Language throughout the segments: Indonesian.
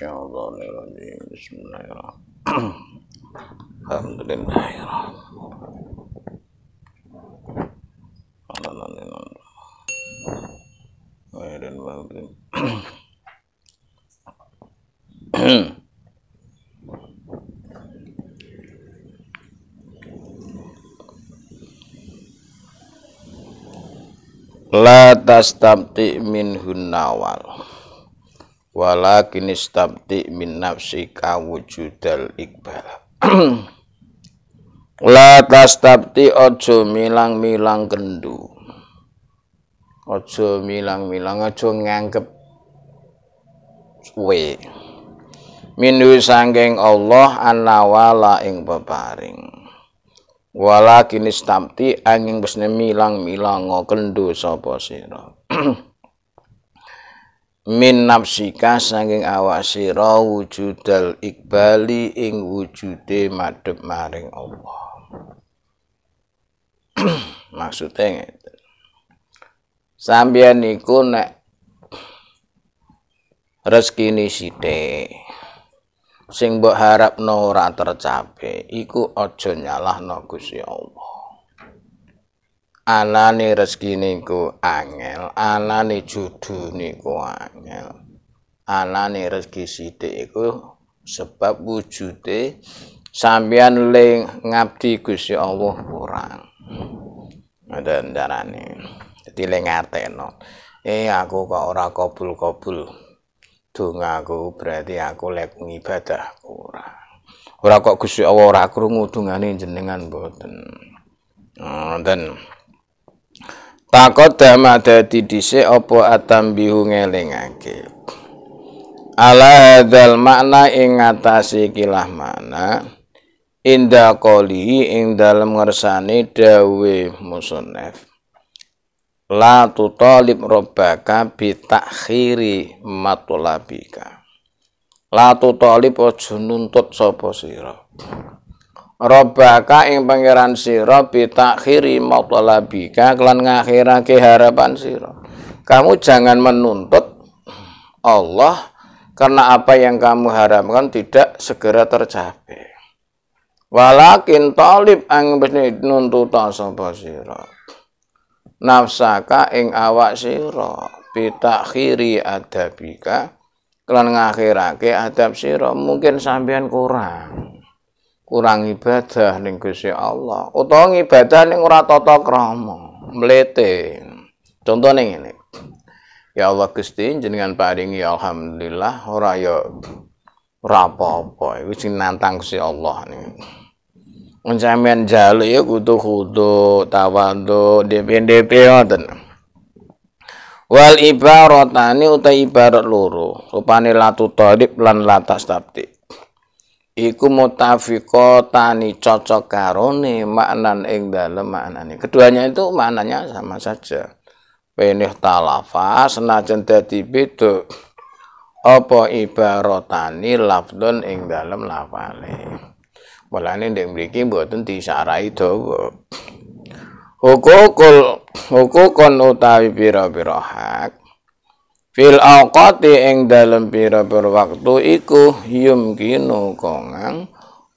Syaitanirrajim. Bismillahirrahmanirrahim. La tastabti min hunawal. walakin istabti min nafsika wujudal iqbal la tastabti ojo milang milang kendu ojo milang milang ojo nganggep suwe minu sanggeng Allah anawala ing peparing walakin istabti angin besne milang milang ngokendu sopo sirot min nafsika sanging awak wujudal ikbali ing wujude madhep maring Allah. Maksude ngene. Sampeyan iku nek rezekine sithik sing mbok harapno ora tercapai iku aja nyalahno Gusti Allah. anane rezeki niku angel anane judu niku angel anane rezeki sithik iku sebab wujude sampeyan ling ngabdi Gusti Allah kurang ada ndarane dadi ling ngateno eh aku kok ora kabul-kabul dongaku berarti aku lek ngibadah kurang ora kok Gusti Allah ora krungu dongane jenengan mboten ngoten Takut dama dadi dhisik apa atam bihu ngelingake. Ala hadzal makna ing ngatasi kilah makna inda qoli ing dalem ngersane dawe musonef. La tutalib rabbaka bi takhiri matulabika. La tutalib aja nuntut sapa sira. robaka ing pangeran siro, sira bitakhiri matlabika kelan ngakhiran harapan siro. Kamu jangan menuntut Allah karena apa yang kamu harapkan tidak segera tercapai. Walakin talib ang nuntut sapa sira. Nafsaka ing awak siro, sira bitakhiri adabika kelan ngakhirake adab siro mungkin sampean kurang kurang ibadah ning Gusti Allah utawa ibadah ning ora tata krama mlete contohnya ini, ya Allah Gusti jenengan paringi alhamdulillah ora ya ora apa-apa iku sing nantang Gusti Allah ning Menjamin jaluk ya kudu kudu tawadu DP wonten. Wal ibaratani uta ibarat loro, rupane latu talib lan latas tabti iku tani cocok karone maknan ing dalem maknane. Keduanya itu maknanya sama saja. Penih talafa senajan dadi beda apa ibaratani lafdun ing dalem lafale. Mulane ndek mriki mboten disarai dawa. Hukukul hukukun utawi pira-pira hak fil awqati ing dalem pira-pira waktu iku yumkinu kongang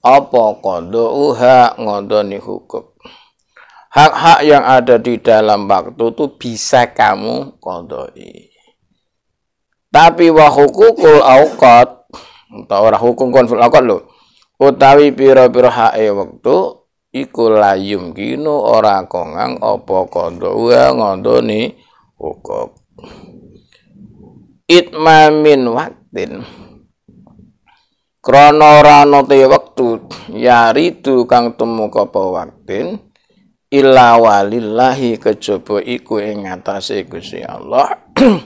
apa qadauha ngodoni hukum hak-hak yang ada di dalam waktu itu bisa kamu kodoi tapi wa hukukul awqat atau ora hukum konflik fil awqat lho utawi pira-pira hae waktu iku layum kino ora kongang apa qadauha ngodoni hukum itmamin waktin krana rano te yari tu ya kang temu kopo waktin illa walillahi kejaba iku ing atase Gusti Allah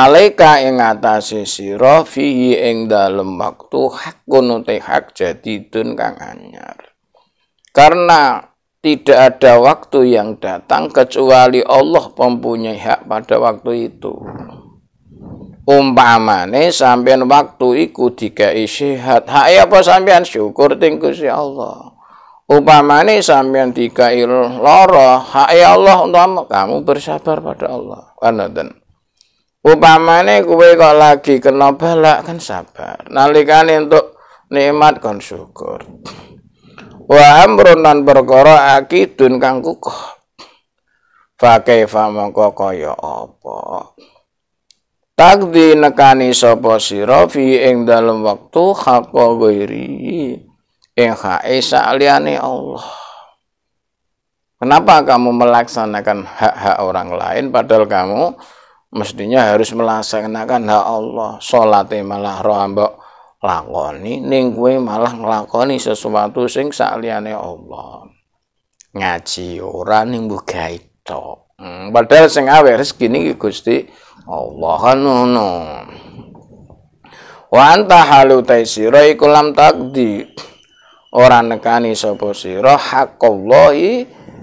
alaika ing atase sira fihi ing dalem waktu hakun te hak jadidun kang anyar karena tidak ada waktu yang datang kecuali Allah mempunyai hak pada waktu itu. umpamane sampeyan waktu iku dikai sehat hae apa sampeyan syukur ting Gusti Allah umpamane sampeyan dikai lara hae Allah untuk kamu bersabar pada Allah kan umpamane kowe kok lagi kena balak kan sabar nalikane untuk nikmat kon syukur wa amrunan nan perkara akidun kang kukuh fa kaifa mangko kaya apa takdi nekani sapa sira fi ing dalem wektu haqa ghairi ing hae saliyane Allah Kenapa kamu melaksanakan hak-hak orang lain padahal kamu mestinya harus melaksanakan hak Allah. Salate malah rohambok lakoni, ning malah nglakoni sesuatu sing saaliani Allah. Ngaji ora ning mbuh gawe Hmm, padahal sing awe rezeki Gusti Allah kan ngono wa anta halutai sira iku lam takdi ora nekani sapa sira haqallahi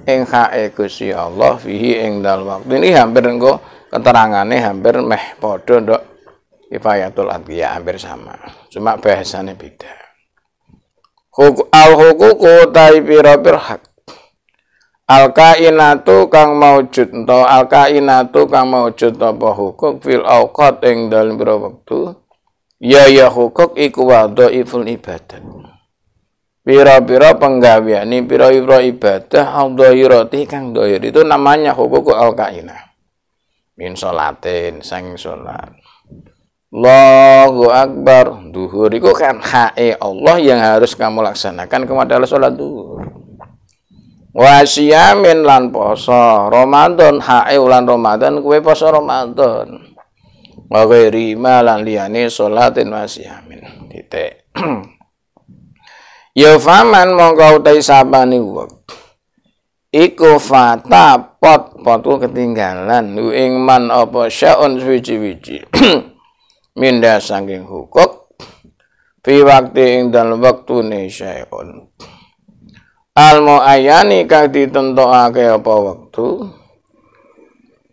ing hae Gusti Allah fihi ing dal waktu ini hampir engko keterangannya hampir meh padha ndok kifayatul adhiya hampir sama cuma bahasanya beda al hukuku tai pira hak al kang maujud ento al-kainatu kang maujud apa hukuk fil auqat ing dalem pira wektu ya ya hukuk iku iful ibadat. Pira-pira penggaweane pira-pira ibadah al kang dhahir itu namanya hukuk al-kainah. Min salatin sang salat. Allahu akbar. Duhur kan hae Allah yang harus kamu laksanakan kepada salat duhur. wa wasiyamin lan poso Ramadan hae ulan Ramadan kuwe poso Ramadan wa ghairi ma lan liyane salatin wasiyamin dite Ya faman mongko utai sabani wak Iku fata pot potku ketinggalan Lu ingman apa syaun suwici-wici Minda sangking hukuk Fi wakti ing dan waktu ni syaun al muayyani kang ditentokake apa wektu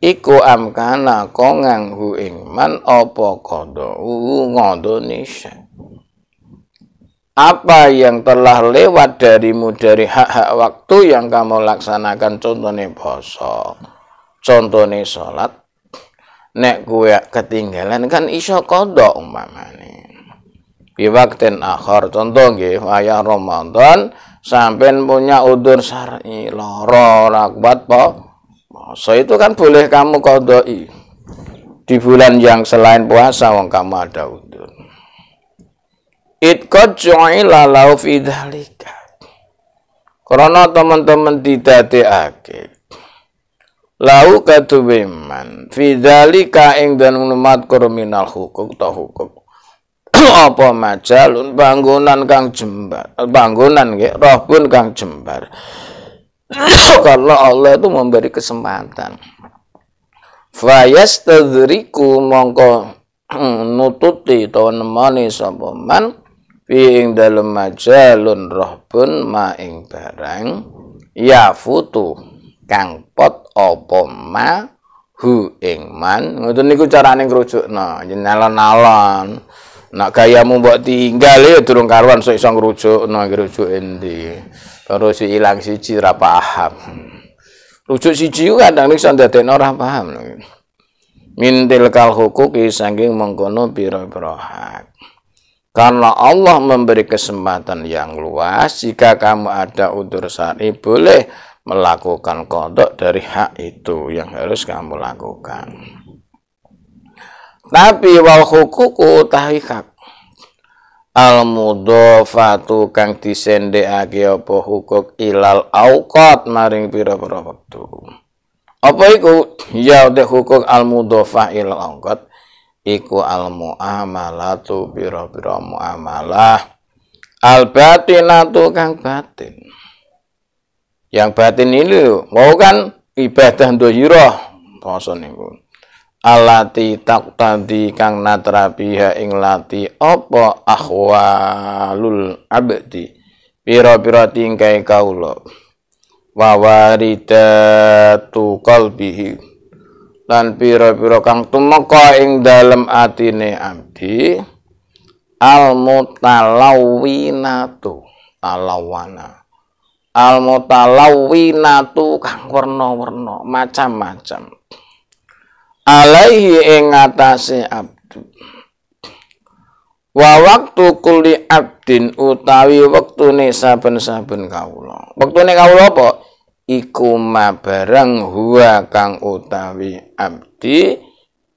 iku amkana kang nganggo ing man apa kodho ngondoni apa yang telah lewat darimu dari hak-hak waktu yang kamu laksanakan contohnya poso contohnya salat nek gue ketinggalan kan iso kodok umpamane biwakten akhor contoh nge wayah Ramadan sampai punya udur syar'i loro rakbat po so itu kan boleh kamu kodoi di bulan yang selain puasa wong kamu ada udur itkot ju'ila lau fi dhalika karena teman-teman ake lau katubiman fi ing dan umat kurminal hukuk ta hukuk apa majalun bangunan kang jembar bangunan nggih roh kang jembar kalau Allah itu memberi kesempatan fa yastadhriku mongko nututi to nemani sapa man ing dalem majalun roh maing barang ya futu kang pot apa ma hu ing man ngoten niku carane ngrujukna nyalon-alon Nak gayamu mbok tinggal ya turun karuan so iso rucu nang ngrujuk endi. Terus si ilang siji ra paham. Rujuk kadang iso ndadekno ora paham. Mintil kal hukuk saking mengkono biro berohak Karena Allah memberi kesempatan yang luas, jika kamu ada udur sari, boleh melakukan kodok dari hak itu yang harus kamu lakukan. Tapi wal hukuku utahi hak. Al mudofatu kang disendhekake apa hukuk ilal auqat maring pira-pira wektu. Apa iku? Ya hukuk al mudofah ilal auqat iku al muamalatu pira-pira muamalah al batinatu kang batin. Yang batin ini mau kan ibadah dohirah poso pun alati tadi kang natrabiha ing lati apa ahwalul abdi Piro-piro tingkai kaulo wawarita tu qalbihi lan piro piro kang tumeka ing dalem atine abdi al tu talawana al tu kang werna-werna macam-macam alaihi ing atase abdu wa waktu kulli abdin utawi wektune saben-saben kawula wektune kawula apa iku mabareng huwa kang utawi abdi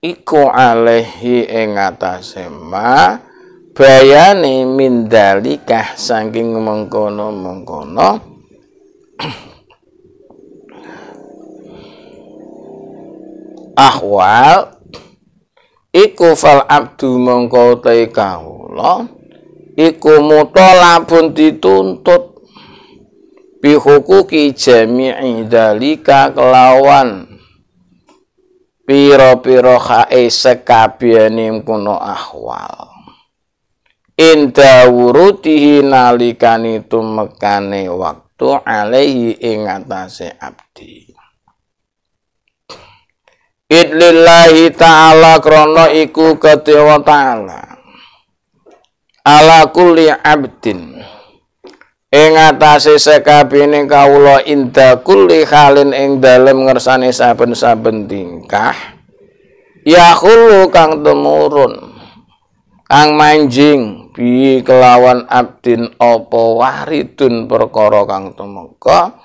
iku alaihi ing atase ma bayane mindalikah saking mengkono-mengkono ahwal iku fal abdu mongko te kawula iku mutalabun dituntut bihukuki jami'i dalika kelawan piro-piro hae sekabianim kuno ahwal inda wurutihi nalikani tumekane waktu alaihi ingatase abdi idlillahi ta'ala krono iku kedewa ta'ala ala kulli abdin ing atase sekabine kawula inda kulli halin ing dalem ngersane saben-saben tingkah ya khulu kang temurun kang manjing bi kelawan abdin apa waridun perkara kang tumeka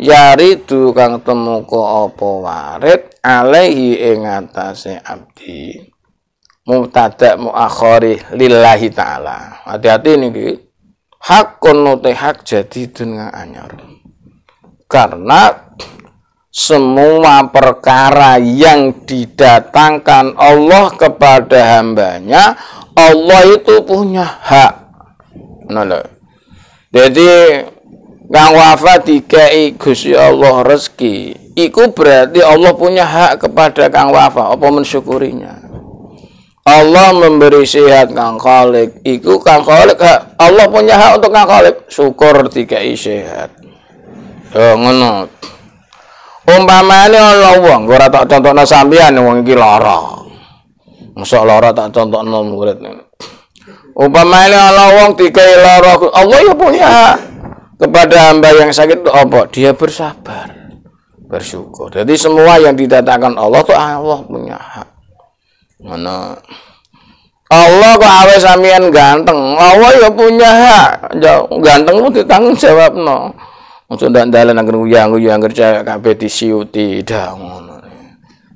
yari kang temu ko opo warid alaihi ing atase abdi mu muakhari lillahi taala hati-hati niki hak konote hak jadi dunia anyar karena semua perkara yang didatangkan Allah kepada hambanya Allah itu punya hak nah, jadi kang wafat ikus Gusti Allah rezeki iku berarti Allah punya hak kepada kang wafat apa mensyukurinya Allah memberi sehat kang kholik iku kang kholik Allah punya hak untuk kang kholik syukur dikai sehat ya, oh umpama ini Allah wong Gua tak contohna sampean wong iki lara Masa lara tak contohna murid ini Allah wong dikai lara Allah ya punya hak kepada hamba yang sakit itu apa? Dia bersabar, bersyukur. Jadi semua yang didatangkan Allah tuh Allah punya hak. Mana Allah kok awe samian ganteng, Allah ya punya hak. Ya, ganteng lu ditanggung jawab no. Untuk dan dalan agar uyang uyang kerja kabeh disiuti dah ngono.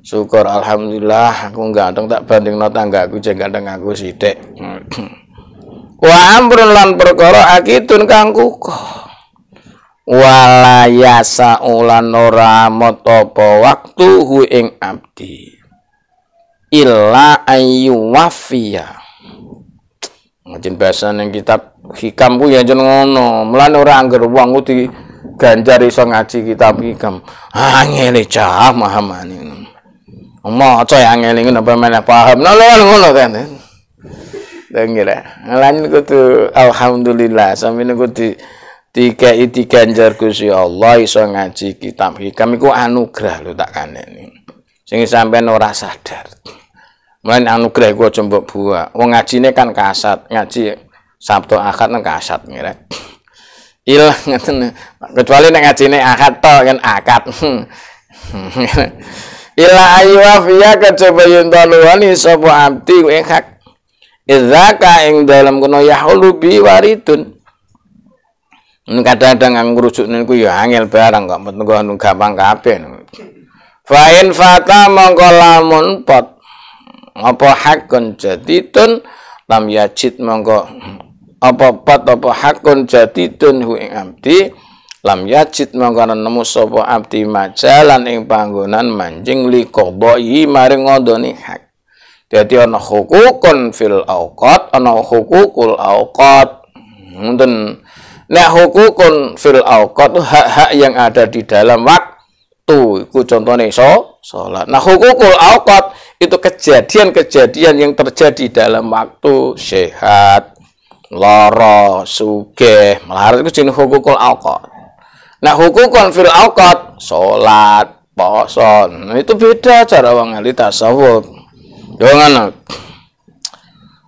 Syukur alhamdulillah aku ganteng tak banding bandingno aku jeng ganteng aku sidik. Wa amrun lan perkara akidun kang walayasa ulan ora motopo waktu hu ing abdi illa ayu wafia ngajin bahasa yang kitab hikam ku ya jen ngono mulane ora angger wong ku di ganjar iso ngaji kitab hikam ah, angel cah e, mahamane maca ya angel ngono apa meneh paham nah ngono kan Dengar, lanjut kudu alhamdulillah sampe kudu dikei ganjar Gusti Allah iso ngaji kitab hikam iku anugerah lho tak ini. sing sampai ora sadar Melain anugerah gua coba buah. Wong ngajine kan kasat, ngaji Sabtu akad nang kasat ngira. Ilah ngeten. Kecuali nek ngajine akad to kan akad. Ila aywa fiya kecoba yen daluani sapa abdi ing hak. Idzaka ing dalam kono yahulu waridun kadang-kadang ngrujuk ini ya angel barang kok mboten anu, gampang kabeh Fa'in fata mongko lamun pot apa hakun jadidun lam yajid mongko apa pot apa hakun jadidun hu ing abdi lam yajid mongko nemu sapa abdi majalan ing panggonan manjing li qodhi maring ngondoni hak dadi ana hukukun fil auqat ana hukukul auqat ngoten Nek hukukun fil awqat hak-hak yang ada di dalam waktu. Itu contohnya so, sholat. Nah hukukul awqat itu kejadian-kejadian yang terjadi dalam waktu sehat, loro, suge, melarat itu jenis hukukul awqat. Nah hukukun fil awqat, sholat, poson Nah, itu beda cara wong ahli tasawuf. Yo ngono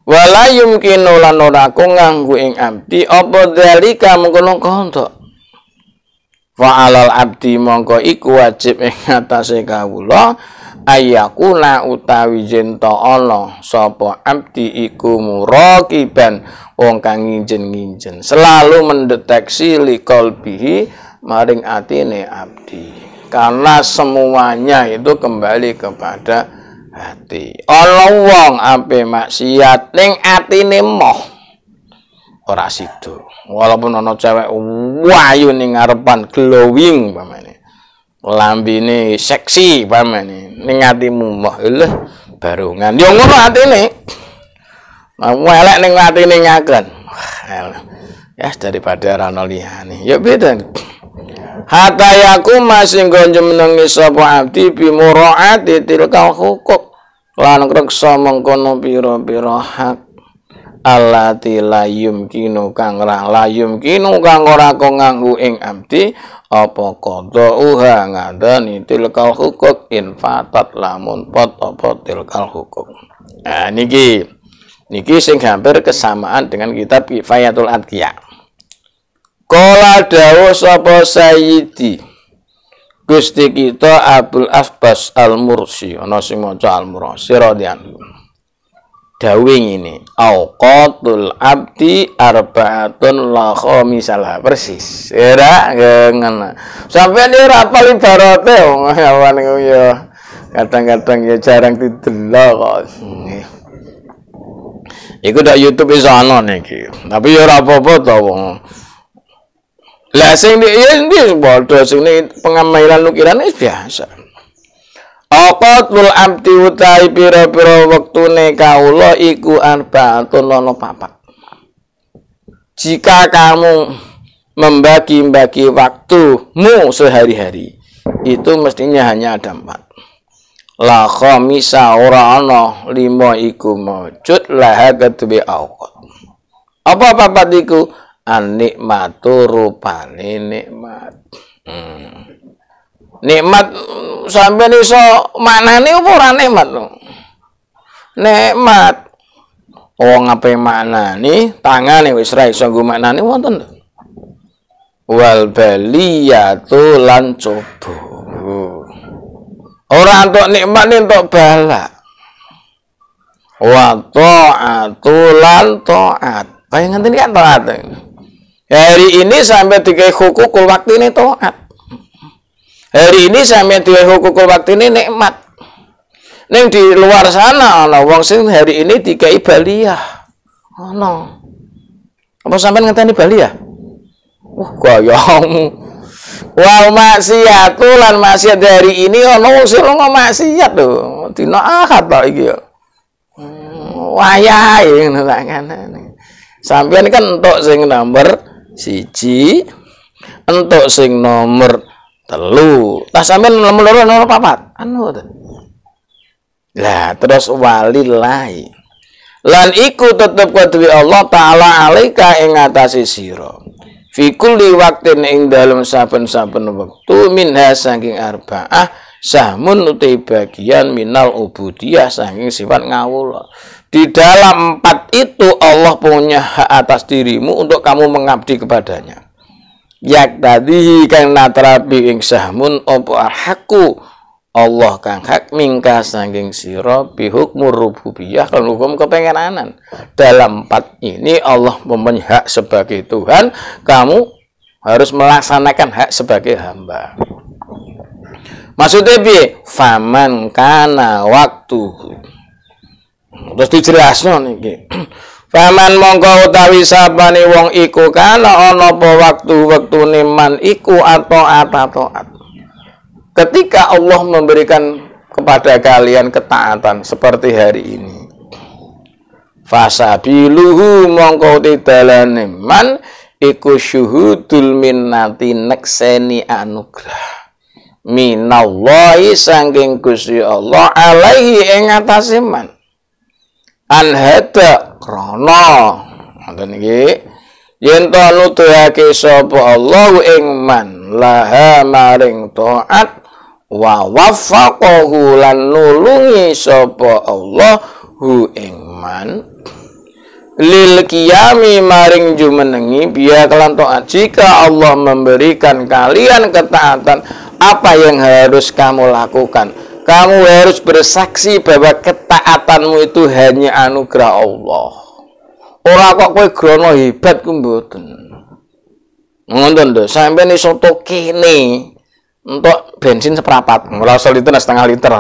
wala yumkinu lan ora aku nganggu ing abdi apa dalika mengkono kanca fa alal abdi mongko iku wajib ing atase kawula ayakuna utawi jenta ana sapa abdi iku muraqiban wong kang nginjen-nginjen selalu mendeteksi liqalbihi maring atine abdi karena semuanya itu kembali kepada hati. Ana wong ape maksiat ning atine moh ora sida. Walaupun ana cewek wayu ning ngarepan glowing pamane. Lambine seksi pamane. Ning atimu moh lho barungan. hati ya ngono atine. Nah, elek ning atine ngaken. Ya daripada ana liyane. yuk ya beda hatta yakuma sing gonjo menengi sapa abdi bimuraati tilkal hukuk lan reksa mengkono pira-pira hak allati la yumkinu kang ra la yumkinu kang ora kok nganggu ing abdi apa kodo uha ngadani tilkal hukuk infatat lamun pot apa tilkal hukuk nah niki niki sing hampir kesamaan dengan kitab kifayatul adqiyah Kola dawo sapa sayyidi Gusti kita Abdul Abbas Al-Mursi ana sing maca Al-Mursi radhiyallahu Dawing ini, Auqatul abdi arba'atun la khamisalah persis era ngene sampai ora apa ibarate awan ya kadang-kadang ya jarang didelok kok Iku dak YouTube iso ana tapi ya ora apa-apa to lah sing di ya di padha sing pengamailan nukiran biasa. Apa tul amti utai pira-pira wektune kaula iku arbaatun ana papat. Jika kamu membagi-bagi waktumu sehari-hari itu mestinya hanya ada empat. La khamisa ora ana lima iku maujud laha kedue awqat. Apa papat iku? an nikmatu rupani nikmat hmm. nikmat sambil iso mana nih ora nikmat lo nikmat mana ape Tangan nih wis so gue mana nih wonten wal belia tuh lancobu orang untuk nikmat nih untuk balak wa toat lan ta'at kaya ngenten kan ta'at Hari ini sampai tiga hukukul waktu ini toat. Hari ini sampai tiga hukukul waktu ini nikmat. Neng di luar sana ana wong sing hari ini tiga ibalia Oh, no. Apa sampai ngenteni Bali ya? Wah, goyong. Wal maksiatu lan maksiat dari ini ana wong sing maksiat lho. Dina akad tok iki ya. Wayahe ngono sampai Sampeyan kan entuk sing nomor siji entuk sing nomor telu tak sampe nomor loro nomor papat anu lah terus wali lai lan iku tetep kuwi Allah taala alika ing ngatasi sira fikul di waktu ing dalam saben-saben waktu minha saking arba'ah samun uti bagian minal ubudiyah saking sifat ngawula Di dalam empat itu Allah punya hak atas dirimu untuk kamu mengabdi kepadanya. Yak tadi kang natrabi ing sahmun opo haku Allah kang hak mingka sangking siro bihuk rububiyah kan hukum kepengenanan. Dalam empat ini Allah mempunyai hak sebagai Tuhan, kamu harus melaksanakan hak sebagai hamba. Maksudnya bi faman kana waktu. Terus dijelasno niki. paman mongko utawi sapane wong iku kana ana apa waktu waktu niman iku atau atatoat. Ketika Allah memberikan kepada kalian ketaatan seperti hari ini. Fasabiluhu mongko tidalane man iku syuhudul minnati nekseni anugrah. Minallahi sangking kusi Allah alaihi ing atase man an hada krana ngoten iki yen to nuduhake sapa Allah ing man laha maring taat wa waffaqahu lan nulungi sapa Allah hu ing man lil kiami maring jumenengi biya kelan taat jika Allah memberikan kalian ketaatan apa yang harus kamu lakukan kamu harus bersaksi bahwa ketaatanmu itu hanya anugerah Allah. Ora kok kowe grono hebat ku mboten. Ngoten lho, sampeyan iso kene untuk bensin seperapat, ngerasa liter setengah liter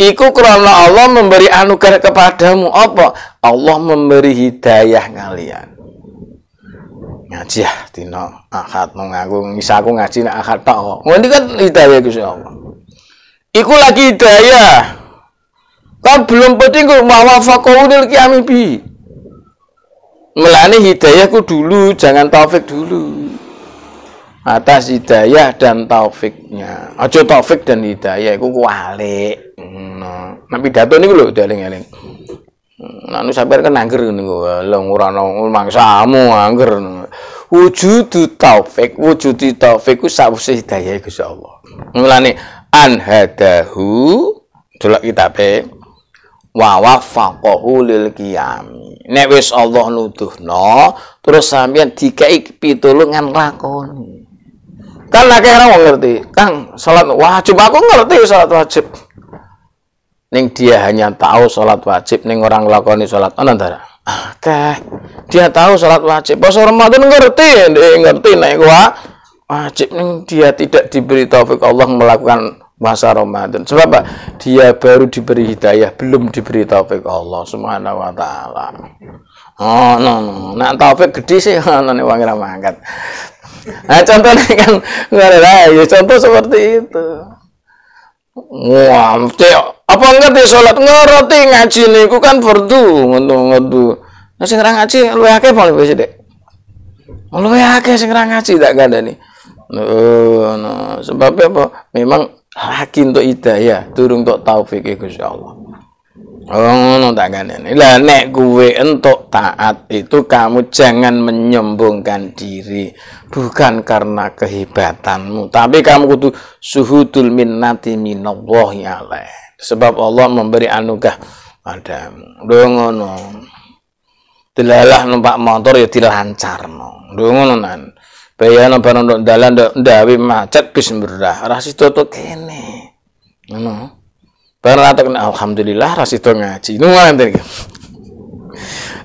Iku karena Allah memberi anugerah kepadamu apa? Allah memberi hidayah kalian. Ngaji ya ah, Tino akad mengagung. aku ngisaku ngaji nek Ahad tok. Ngono kan hidayah Gusti Allah. Iku lagi daya. Kan belum penting kok bahwa fakohunil kiami bi. Melani hidayahku dulu, jangan taufik dulu. Atas hidayah dan taufiknya. Aja taufik dan hidayah iku kuali nabi tapi dato niku lho daling-eling. Nah, nu sabar kan angger ngene kok. Lah ora ono mangsamu angger. wujud taufik, wujud taufik ku sakwise hidayah Gusti Allah. Melani an hadahu kita pe wa waffaqahu lil qiyami nek wis Allah nuduhno terus sampeyan dikai pitulungan lakoni kan lagi orang ngerti kang salat wajib aku ngerti salat wajib ning dia hanya tahu salat wajib ning orang lakoni salat ana ndara oke dia tahu salat wajib pas Ramadan ngerti dia ngerti nek wajib ning dia tidak diberi taufik Allah melakukan masa Ramadan. Sebab apa? Dia baru diberi hidayah, belum diberi taufik Allah Subhanahu wa taala. Oh, no, no. Nah, taufik gede sih ono oh, ne wong mangkat. Nah, contohnya kan ngono lah, ya contoh seperti itu. Wah, apa di sholat ngerti ngaji nih niku kan perdu ngono-ngono. Nah, sing ngaji lu yake paling wis dik. Lu yake sing ngaji tak ada nih Oh, no. Sebab apa? Memang Lakin untuk hidayah, turun untuk taufik ya e Gusti Allah. Oh, ngono tak kanen. Lah nek kuwe entuk taat itu kamu jangan menyombongkan diri bukan karena kehebatanmu, tapi kamu kudu suhudul minnati minallahi alaih. Sebab Allah memberi anugerah padamu. Lho ngono. Delalah numpak motor ya dilancarno. Lho ngono nan. Bayana barang dok dalan dok ndawi macet bis murah. rasi sida kene. Ngono. Barang tak alhamdulillah rasi sida ngaji. Nuwun ten iki.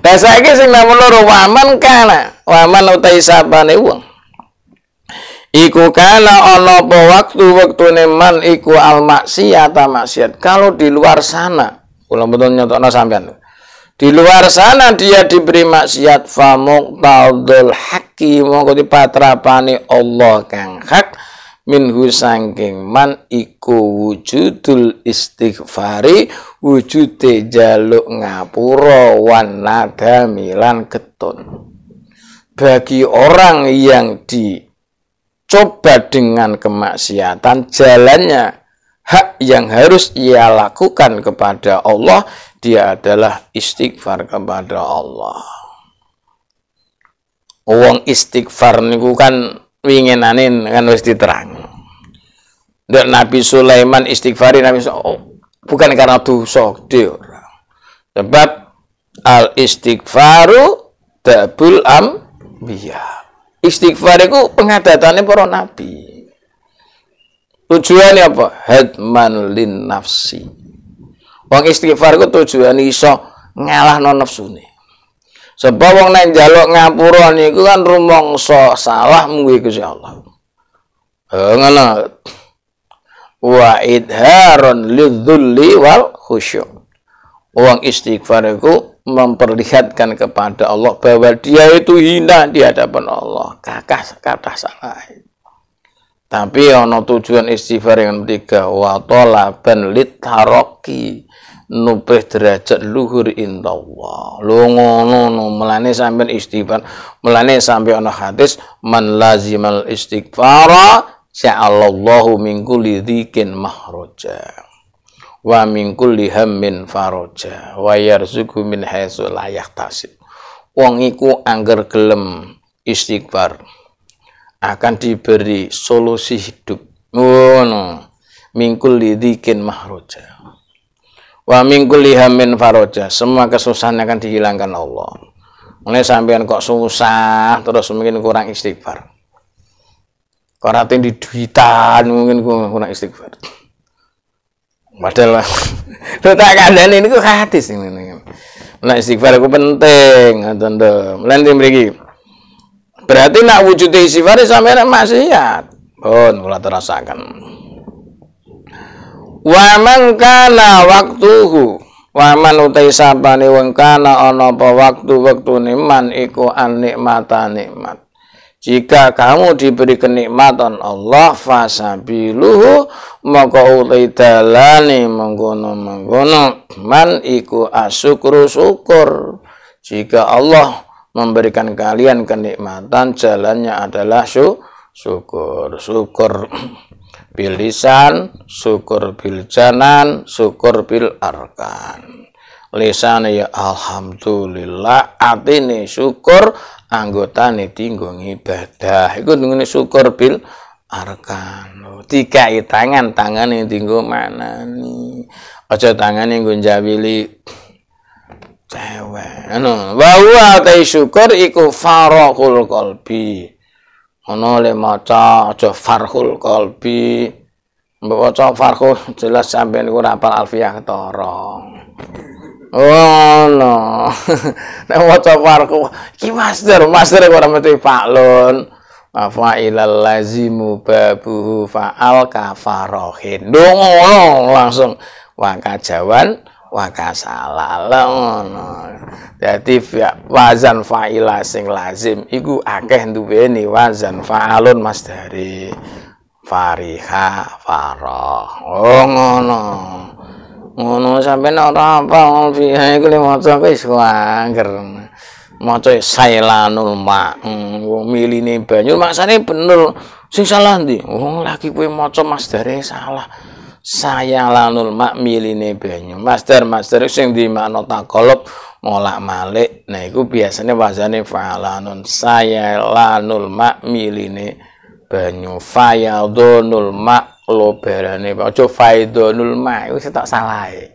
saya saiki sing namung loro waman kana. Waman utai sapane wong. Iku kana ono po waktu waktu neman, iku al maksiat maksiat. Kalau di luar sana, kula mboten nyatokna sampean. Di luar sana dia diberi maksiat famuk taudul hak haki mongko dipatrapani Allah kang hak minhu sangking man iku wujudul istighfari wujude jaluk ngapura wan nadami ketun bagi orang yang dicoba dengan kemaksiatan jalannya hak yang harus ia lakukan kepada Allah dia adalah istighfar kepada Allah wong istighfar niku kan anin kan wis diterang Dan Nabi Sulaiman istighfari Nabi Sulaiman, oh, bukan karena dosa gede Sebab al istighfaru dabul ambiya. Istighfar itu pengadatannya para nabi. Tujuannya apa? Hadman lin nafsi. Wong istighfar itu tujuannya iso ngalah non nafsu nih. Sebab wong nek njaluk ngapura niku kan rumangsa salah munggu Gusti Allah. Eh ngono. Wa idharon lidzulli wal khusyuk. Wong istighfar iku memperlihatkan kepada Allah bahwa dia itu hina di hadapan Allah. Kakak kata salah. Tapi ono tujuan istighfar yang ketiga wa talaban litaroki Nubeh derajat luhur indallah lu ngono no melane sampean istighfar melane sampe ana hadis man lazimal istighfara sya'allahu min kulli dzikin mahraja wa min kulli hammin faraja wa yarzuqu min haitsu la yahtasib wong iku angger gelem istighfar akan diberi solusi hidup ngono oh, mingkul lidikin mahroja Wa mingkul lihamin faroja. Semua kesusahan akan dihilangkan Allah. Mulai sampean kok susah terus mungkin kurang istighfar. Koratin di duitan mungkin kurang istighfar. Padahal tak kandang ini kok hadis ini. Nah istighfar aku penting, tentu to. Lan mriki. Berarti nak wujud istighfar masih maksiat. Pun kula terasakan wa man kana waktuhu wa man utai sabani wong kana ana apa waktu waktu niman iku an nikmata nikmat jika kamu diberi kenikmatan Allah fasabiluhu maka utai dalani menggono menggono man iku asyukru syukur jika Allah memberikan kalian kenikmatan jalannya adalah syukur syukur bilisan, syukur biljanan, syukur bil arkan. Lisan ya alhamdulillah, ati ini syukur, anggota ini tinggu ibadah. Iku ini syukur bil arkan. Tiga oh, tangan, tangan ini tinggu mana nih? Ojo tangan ini gunjawili cewek. Anu, bahwa syukur iku farokul kolbi. Anu. ana le maca aja farhul qalbi maca farhul jelas sampeyan ora apal alfiah ketara ono nek maca farhul iki master master ora mesti faklun fa'ilal lazimu babu fa'al kafarohin ngono langsung wakajawan wakasalah ngono dadi wazan faila sing lazim iku akeh duweni wazan faalun mas dari fariha farah oh ngono ngono sampe ora apa fiha iku le maca wis angger maca sailanul ma hmm, wong mm, miline banyu maksane bener sing salah ndi wong oh, lagi kuwi maca mas dari salah saya lanul makmiline banyu masdar master sing dimakno takolop ngolak malik nah iku biasanya wazane falanun saya lanul banyu fayadunul mak lo berane aja faidunul mak iku tak salah e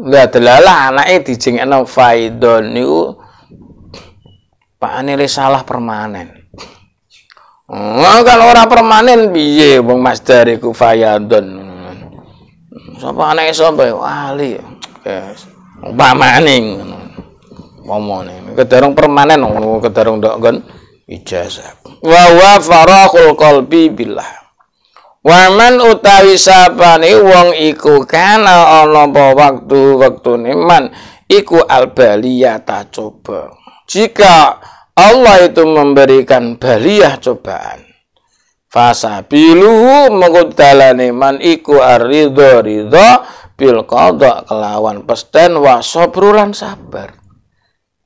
lha delala anake dijengekno faidun niku pakane salah permanen Oh, kalau orang permanen biye wong masdar iku fayadun sapa anake sapa ya? wali guys umpamane ngono momone kedarung permanen ngono kedarung ndak kon ijazah wa wa Farahul qalbi billah man utawi sapane wong iku kana ana apa waktu wektune man iku ta coba. Jika Allah itu memberikan baliyah cobaan, Fasa Fasabiluhu mengutalani man iku arido rido pil kodok kelawan pesten wa sobrulan sabar.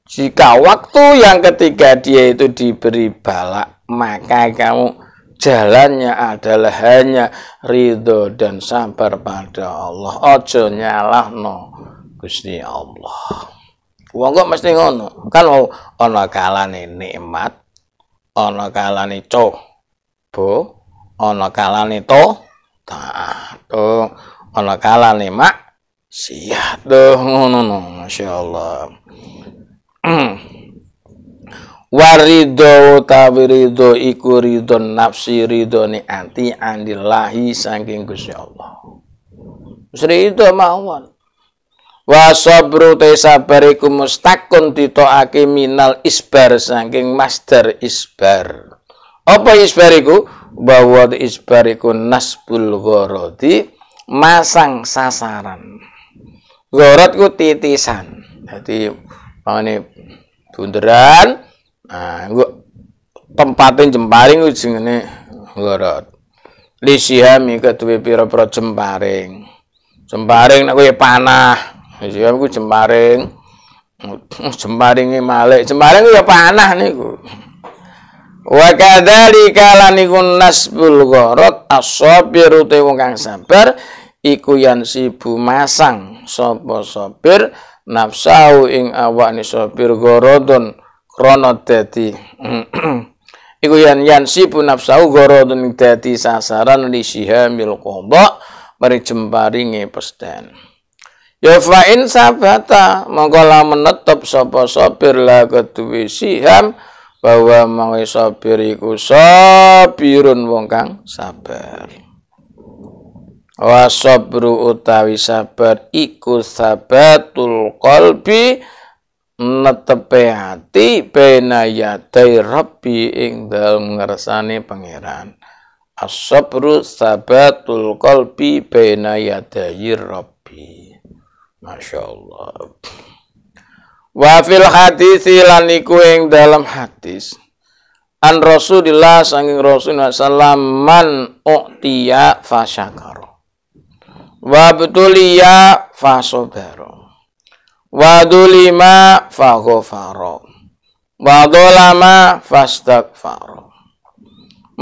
Jika waktu yang ketiga dia itu diberi balak, maka kamu jalannya adalah hanya ridho dan sabar pada Allah. Ojo nyalah no Gusti Allah. Wong kok mesti ngono. Kan ono kalane nikmat, ono kalane cok. Bo, ana kalane to tuh ana kalane mak siat tuh ngono no masyaallah warido utawi rido iku rido nafsi rido ni ati andillahi saking Gusti Allah wis rido mawon wa sabru te sabar iku mustakun ditoake minal isbar saking master isbar Apa isbariku? Bahwa isbariku naspul gorodi masang sasaran. Gorodku titisan. Jadi, ini bunderan, nah, tempatin jemparing ujung ini gorod. Lisiham ikat dua pira-pira jemparing. Jemparing, aku ya panah. Lisiham aku jemparing. Jemparingnya malik. Jemparing ya panah nih. Wa kadzalika lan iku nasbul gharat as-sabiru te wong kang sabar iku yan sibu masang sapa sabir nafsau ing awakne sabir gharadun krana dadi iku yan yan sibu nafsau gharadun dadi sasaran li sihamil qadha marijembaringe pesten Ya fa'in sabata mongko menetap netep sapa sabir la keduwe siham bahwa mau sabir sabirun wong kang sabar wa sabru utawi sabar iku sabatul qalbi netepe ati benaya dai rabbi ing dalem ngersane pangeran as-sabru sabatul qalbi benaya dai rabbi masyaallah Wa fil hadis lan iku ing dalam hadis. An Rasulillah sanging Rasulullah sallam man u'tiya fasyakara. Wa betuliya fasobaro Wa dulima faghfara. Wa dolama fastagfaro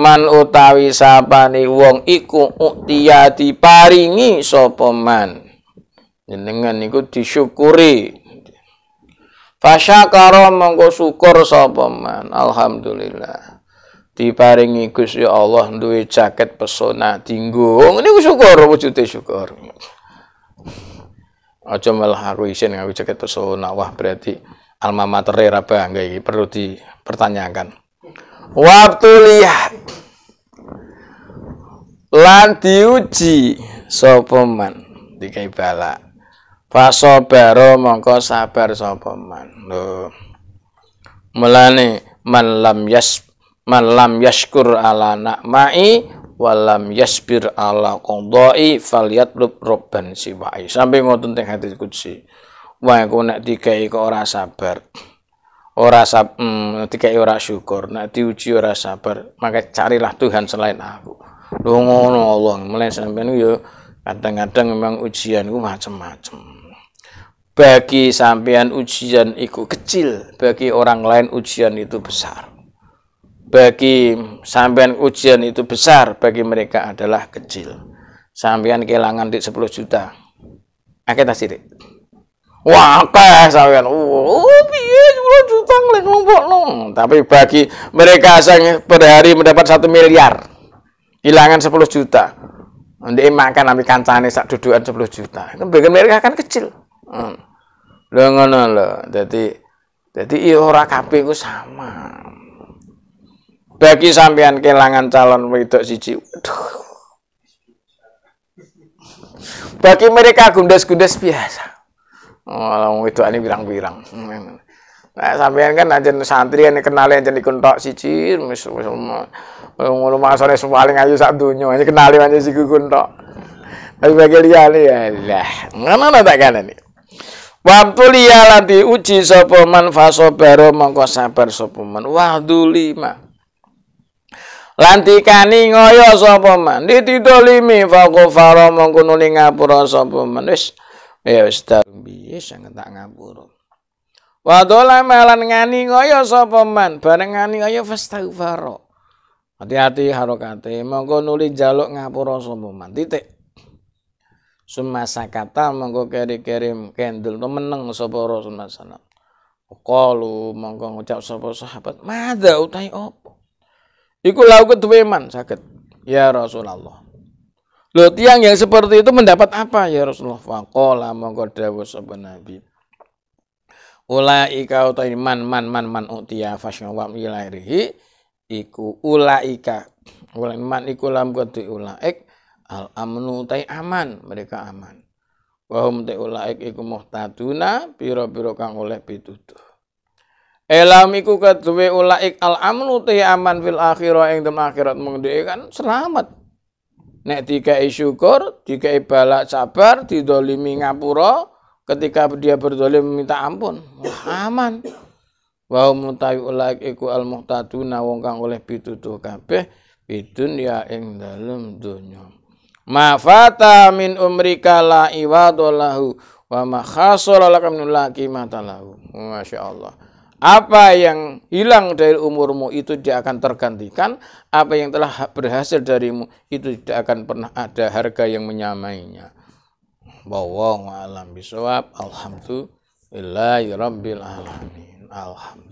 Man utawi sapane wong iku u'tiya diparingi sapa man. Jenengan iku disyukuri Fasyakara mongko syukur sapa man. Alhamdulillah. Diparingi Gusti ya Allah duwe jaket pesona dinggo. Ini syukur wujude syukur. Aja malah aku isin nganggo jaket pesona. Wah, berarti alma materi ra bangga iki perlu dipertanyakan. Waktu lihat lan diuji sapa man dikai balak Fasobaro mongko sabar sapa man. Lho. malam man yas malam yaskur ala ala mai walam yasbir ala qadai falyatlub robban siwai. Sampai ngoten teng hadis kudsi. Wah, aku nek dikai kok ora sabar. Ora sab hmm, dikai ora syukur, nek diuji ora sabar, maka carilah Tuhan selain aku. Lho ngono Allah, mulai sampean yo kadang-kadang memang ujian ku macam-macam. Bagi sampean ujian itu kecil, bagi orang lain ujian itu besar. Bagi sampean ujian itu besar, bagi mereka adalah kecil. Sampean kehilangan di 10 juta. Akeh tak sidik? Wah, akeh sampean. Oh, piye 10 juta ngelek Tapi bagi mereka yang per hari mendapat 1 miliar, kehilangan 10 juta. Nanti makan ambil kancane sak dudukan 10 juta. Itu bagi mereka kan kecil. Hmm lo ngono lo jadi jadi iya ora kapi ku sama. Bagi sampean kelangan calon wedok siji. Bagi mereka gundes-gundes biasa. Oh, itu ani birang birang Nah, sampean kan aja santri kan kenali di dikontok siji wis wis masalah masane paling aja satu nyonya kenali aja si kontok. Tapi bagi ni ya lah. Ngono ta tak ini? Waktu liya lan diuji sapa man fasobaro mongko sabar sapa man. Wahduli ma. Lantikani ngoyo sapa man. Ditidolimi faqofaro mongko nuli ngapura sapa man. Wis ya wis piye sing tak ngapura. Wadola malan ngani ngoyo sapa man. Bareng ngani ngoyo Hati-hati harokate mongko nuli jaluk ngapura sapa man. Titik summa sakata mongko keri-keri kendel meneng sapa Rasulullah sallallahu alaihi mongko ngucap sapa sahabat, "Madza utai opo Iku lau kedue man saged. Ya Rasulullah. Lho tiang yang seperti itu mendapat apa ya Rasulullah? Faqala mongko dawuh sapa Nabi. Ulaika utai man man man man utia fasyawa ilairihi iku ulaika. man iku lam kedue ulaik al amnu tay aman mereka aman wa hum ta ulaik iku muhtaduna pira-pira kang oleh pitutuh Elam iku kaduwe ulaik al amnu tay aman fil akhirah ing dem akhirat mengdhe kan selamat. Nek dikai syukur, dikai balak sabar, didolimi ngapura, ketika dia berdolim minta ampun, aman. Wa hum ta ulaik iku al muhtaduna wong kang oleh pitutuh kabeh bidun ya ing dalem donya ma fata min umrika la iwadolahu wa ma khasoralaka min laki matalahu. Masya Allah. Apa yang hilang dari umurmu itu tidak akan tergantikan. Apa yang telah berhasil darimu itu tidak akan pernah ada harga yang menyamainya. Wallahu alam bisawab. Alhamdulillah rabbil alamin. Alhamdulillah.